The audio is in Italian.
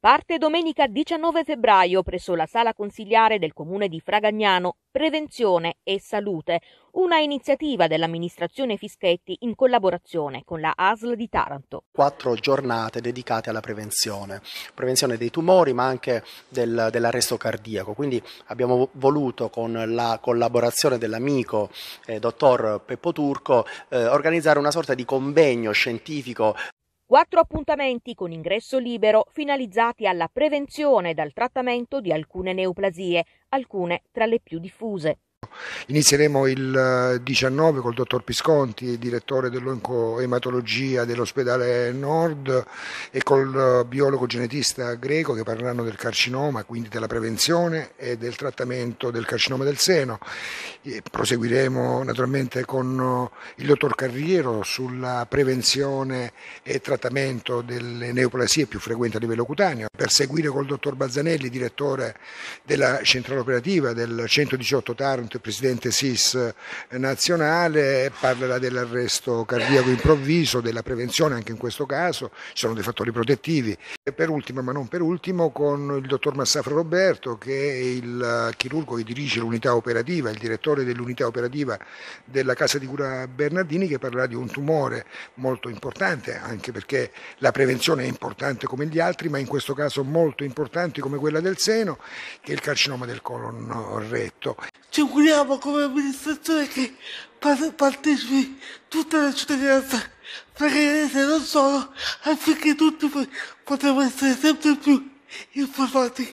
Parte domenica 19 febbraio presso la sala consigliare del comune di Fragagnano Prevenzione e Salute, una iniziativa dell'amministrazione Fischetti in collaborazione con la ASL di Taranto. Quattro giornate dedicate alla prevenzione, prevenzione dei tumori ma anche del, dell'arresto cardiaco, quindi abbiamo voluto con la collaborazione dell'amico eh, dottor Peppo Turco eh, organizzare una sorta di convegno scientifico Quattro appuntamenti con ingresso libero finalizzati alla prevenzione dal trattamento di alcune neoplasie, alcune tra le più diffuse. Inizieremo il 19 eh, col dottor Pisconti, direttore dell'oncoematologia dell'ospedale Nord e col eh, biologo genetista greco che parleranno del carcinoma, quindi della prevenzione e del trattamento del carcinoma del seno. E proseguiremo naturalmente con eh, il dottor Carriero sulla prevenzione e trattamento delle neoplasie più frequenti a livello cutaneo, per seguire col dottor Bazzanelli, direttore della centrale operativa del 118 Tarno appunto il presidente SIS eh, nazionale, parlerà dell'arresto cardiaco improvviso, della prevenzione anche in questo caso, ci sono dei fattori protettivi. E per ultimo, ma non per ultimo, con il dottor Massafro Roberto che è il eh, chirurgo che dirige l'unità operativa, il direttore dell'unità operativa della casa di cura Bernardini che parlerà di un tumore molto importante, anche perché la prevenzione è importante come gli altri, ma in questo caso molto importante come quella del seno, che è il carcinoma del colon retto auguriamo come amministrazione che partecipi tutta la cittadinanza francese non solo, affinché tutti potremo essere sempre più informati